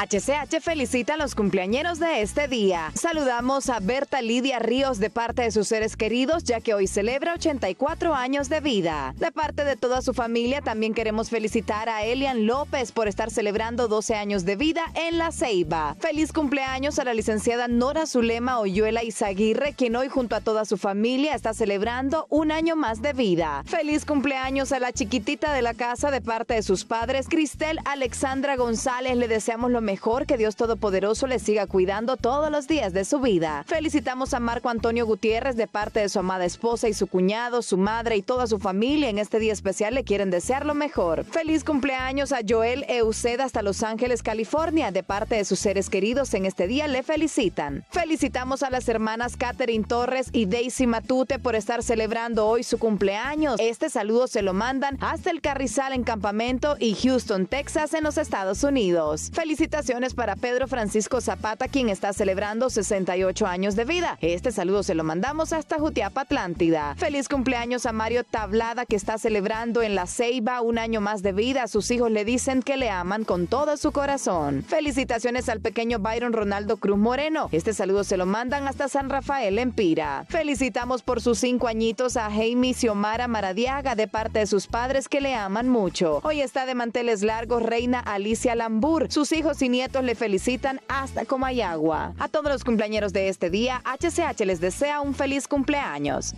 HCH felicita a los cumpleañeros de este día. Saludamos a Berta Lidia Ríos de parte de sus seres queridos, ya que hoy celebra 84 años de vida. De parte de toda su familia, también queremos felicitar a Elian López por estar celebrando 12 años de vida en La Ceiba. Feliz cumpleaños a la licenciada Nora Zulema Oyuela Izaguirre, quien hoy junto a toda su familia está celebrando un año más de vida. Feliz cumpleaños a la chiquitita de la casa de parte de sus padres, Cristel Alexandra González. Le deseamos lo mejor, que Dios Todopoderoso le siga cuidando todos los días de su vida. Felicitamos a Marco Antonio Gutiérrez de parte de su amada esposa y su cuñado, su madre y toda su familia. En este día especial le quieren desear lo mejor. Feliz cumpleaños a Joel Eused hasta Los Ángeles, California, de parte de sus seres queridos. En este día le felicitan. Felicitamos a las hermanas Catherine Torres y Daisy Matute por estar celebrando hoy su cumpleaños. Este saludo se lo mandan hasta el Carrizal en Campamento y Houston, Texas, en los Estados Unidos. Felicitaciones felicitaciones para Pedro Francisco Zapata, quien está celebrando 68 años de vida. Este saludo se lo mandamos hasta Jutiapa Atlántida. Feliz cumpleaños a Mario Tablada, que está celebrando en La Ceiba un año más de vida. Sus hijos le dicen que le aman con todo su corazón. Felicitaciones al pequeño Byron Ronaldo Cruz Moreno. Este saludo se lo mandan hasta San Rafael Empira. Felicitamos por sus cinco añitos a Jaime Xiomara Maradiaga de parte de sus padres que le aman mucho. Hoy está de manteles largos Reina Alicia Lambur. Sus hijos y nietos le felicitan hasta Comayagua. A todos los cumpleañeros de este día, HCH les desea un feliz cumpleaños.